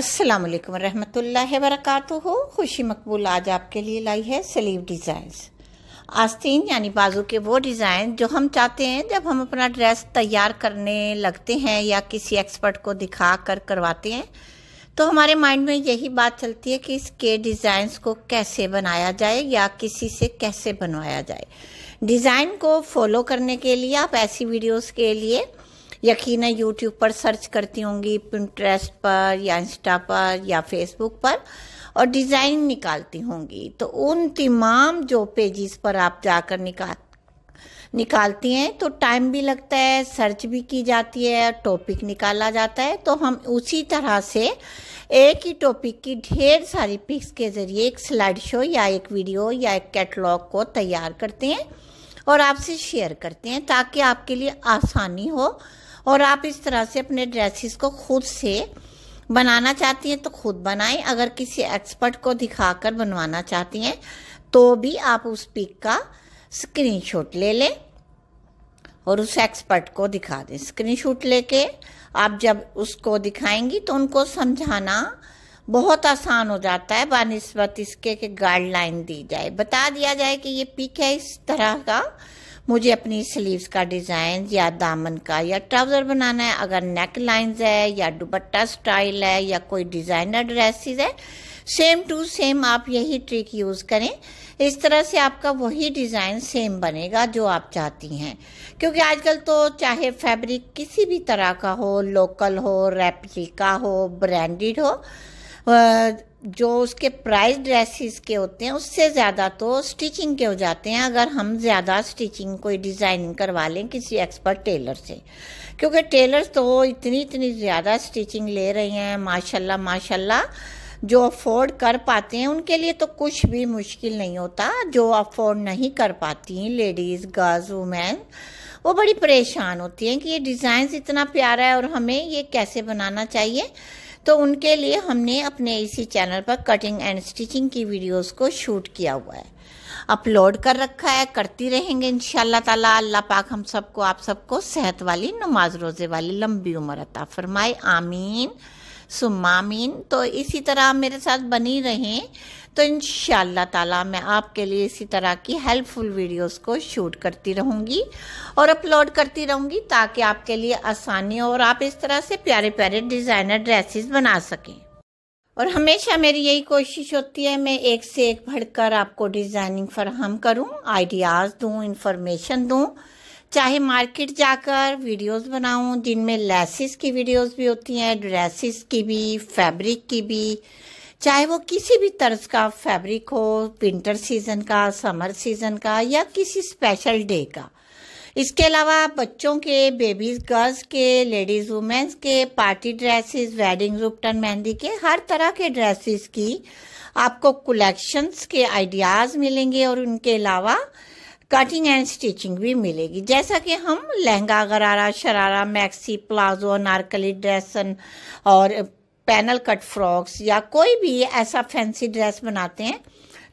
अस्सलाम वालेकुम रहमतुल्लाह वरकातुहू खुशी मकबूल आज आपके लिए लाई है स्लीव डिज़ाइंस आस्तीन यानी बाजू के वो डिज़ाइन जो हम चाहते हैं जब हम अपना ड्रेस तैयार करने लगते हैं या किसी एक्सपर्ट को दिखा कर करवाते हैं तो हमारे माइंड में यही बात चलती है कि इसके डिज़ाइंस को कैसे बनाया जाए या किसी से कैसे बनवाया जाए डिज़ाइन को फॉलो करने के लिए आप ऐसी वीडियोज़ के लिए यकीन यूट्यूब पर सर्च करती होंगी पिंट्रेस्ट पर या इंस्टा पर या फेसबुक पर और डिज़ाइन निकालती होंगी तो उन तमाम जो पेजेस पर आप जाकर निकाल निकालती हैं तो टाइम भी लगता है सर्च भी की जाती है टॉपिक निकाला जाता है तो हम उसी तरह से एक ही टॉपिक की ढेर सारी पिक्स के ज़रिए एक स्लाइड शो या एक वीडियो या एक कैटलॉग को तैयार करते हैं और आपसे शेयर करते हैं ताकि आपके लिए आसानी हो और आप इस तरह से अपने ड्रेसेस को खुद से बनाना चाहती हैं तो खुद बनाएं अगर किसी एक्सपर्ट को दिखाकर बनवाना चाहती हैं तो भी आप उस पिक का स्क्रीनशॉट ले लें और उस एक्सपर्ट को दिखा दें स्क्रीनशॉट लेके आप जब उसको दिखाएंगी तो उनको समझाना बहुत आसान हो जाता है बनस्बत इसके गाइडलाइन दी जाए बता दिया जाए कि ये पिक है इस तरह का मुझे अपनी स्लीव्स का डिज़ाइन या दामन का या ट्राउज़र बनाना है अगर नेक लाइन्स है या दुपट्टा स्टाइल है या कोई डिज़ाइनर ड्रेसेस है सेम टू सेम आप यही ट्रिक यूज़ करें इस तरह से आपका वही डिज़ाइन सेम बनेगा जो आप चाहती हैं क्योंकि आजकल तो चाहे फैब्रिक किसी भी तरह का हो लोकल हो रेप्लिका हो ब्रांडेड हो जो उसके प्राइस ड्रेसेस के होते हैं उससे ज़्यादा तो स्टिचिंग के हो जाते हैं अगर हम ज़्यादा स्टिचिंग कोई डिज़ाइनिंग करवा लें किसी एक्सपर्ट टेलर से क्योंकि टेलर्स तो इतनी इतनी ज़्यादा स्टिचिंग ले रहे हैं माशाल्लाह माशाल्लाह जो अफोर्ड कर पाते हैं उनके लिए तो कुछ भी मुश्किल नहीं होता जो अफोर्ड नहीं कर पाती लेडीज़ गर्ल्स वुमेन वो बड़ी परेशान होती हैं कि ये डिज़ाइन इतना प्यारा है और हमें ये कैसे बनाना चाहिए तो उनके लिए हमने अपने इसी चैनल पर कटिंग एंड स्टिचिंग की वीडियोस को शूट किया हुआ है अपलोड कर रखा है करती रहेंगे इन ताला अल्लाह पाक हम सबको आप सबको सेहत वाली नमाज रोज़े वाली लंबी उम्र अता फरमाए आमीन सुमामीन तो इसी तरह मेरे साथ बनी रहें तो इन ताला मैं आपके लिए इसी तरह की हेल्पफुल वीडियोस को शूट करती रहूँगी और अपलोड करती रहूँगी ताकि आपके लिए आसानी हो और आप इस तरह से प्यारे प्यारे डिज़ाइनर ड्रेसेस बना सकें और हमेशा मेरी यही कोशिश होती है मैं एक से एक भड़कर आपको डिज़ाइनिंग फराहम करूँ आइडियाज़ दूँ इन्फॉर्मेशन दूँ चाहे मार्केट जाकर वीडियोस बनाऊं जिनमें लेसिस की वीडियोस भी होती हैं ड्रेसिस की भी फैब्रिक की भी चाहे वो किसी भी तर्ज का फैब्रिक हो विंटर सीजन का समर सीजन का या किसी स्पेशल डे का इसके अलावा बच्चों के बेबीज गर्ल्स के लेडीज़ वुमेंस के पार्टी ड्रेसेस वेडिंग रूपटन मेहंदी के हर तरह के ड्रेसेस की आपको कलेक्शंस के आइडियाज़ मिलेंगे और उनके अलावा कटिंग एंड स्टिचिंग भी मिलेगी जैसा कि हम lehenga gharara sharara maxi palazzo anarkali dresses और पैनल कट फ्रॉक्स या कोई भी ऐसा फैंसी ड्रेस बनाते हैं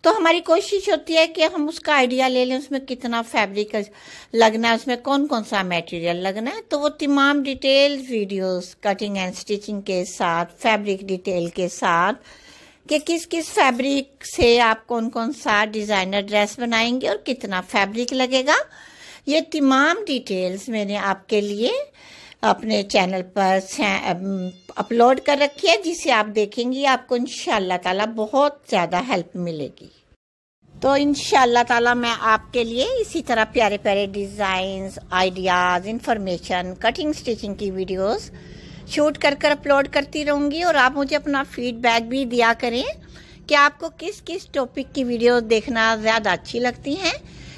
तो हमारी कोशिश होती है कि हम उसका आइडिया ले लें उसमें कितना फैब्रिक लगना है उसमें कौन कौन सा मटेरियल लगना है तो वो तमाम detail videos cutting and stitching के साथ फैब्रिक डिटेल के साथ कि किस किस फैब्रिक से आप कौन कौन सा डिज़ाइनर ड्रेस बनाएंगे और कितना फैब्रिक लगेगा ये तमाम डिटेल्स मैंने आपके लिए अपने चैनल पर अपलोड कर रखी है जिसे आप देखेंगी आपको इन ताला बहुत ज़्यादा हेल्प मिलेगी तो इन ताला मैं आपके लिए इसी तरह प्यारे प्यारे designs ideas information cutting stitching की वीडियोस शूट कर कर अपलोड करती रहूँगी और आप मुझे अपना फीडबैक भी दिया करें कि आपको किस किस टॉपिक की वीडियो देखना ज़्यादा अच्छी लगती हैं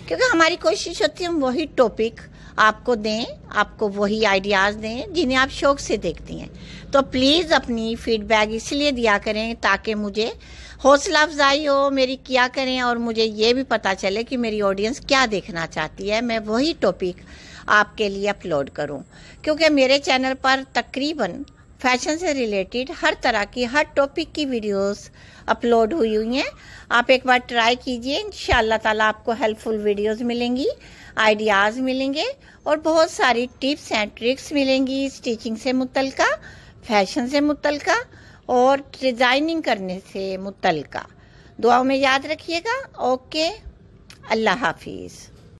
क्योंकि हमारी कोशिश होती है हम वही टॉपिक आपको दें आपको वही आइडियाज़ दें जिन्हें आप शौक से देखती हैं तो प्लीज़ अपनी फीडबैक इसलिए दिया करें ताकि मुझे हौसला अफजाई हो मेरी किया करें और मुझे ये भी पता चले कि मेरी ऑडियंस क्या देखना चाहती है मैं वही टॉपिक आपके लिए अपलोड करूं क्योंकि मेरे चैनल पर तकरीबन फैशन से रिलेटेड हर तरह की हर टॉपिक की वीडियोस अपलोड हुई हुई हैं आप एक बार ट्राई कीजिए इन ताला आपको हेल्पफुल वीडियोस मिलेंगी आइडियाज़ मिलेंगे और बहुत सारी टिप्स एंड ट्रिक्स मिलेंगी स्टिचिंग से मुतलका फैशन से मुतलका और डिज़ाइनिंग करने से मुतलका दुआओं में याद रखिएगा ओके अल्लाह हाफिज़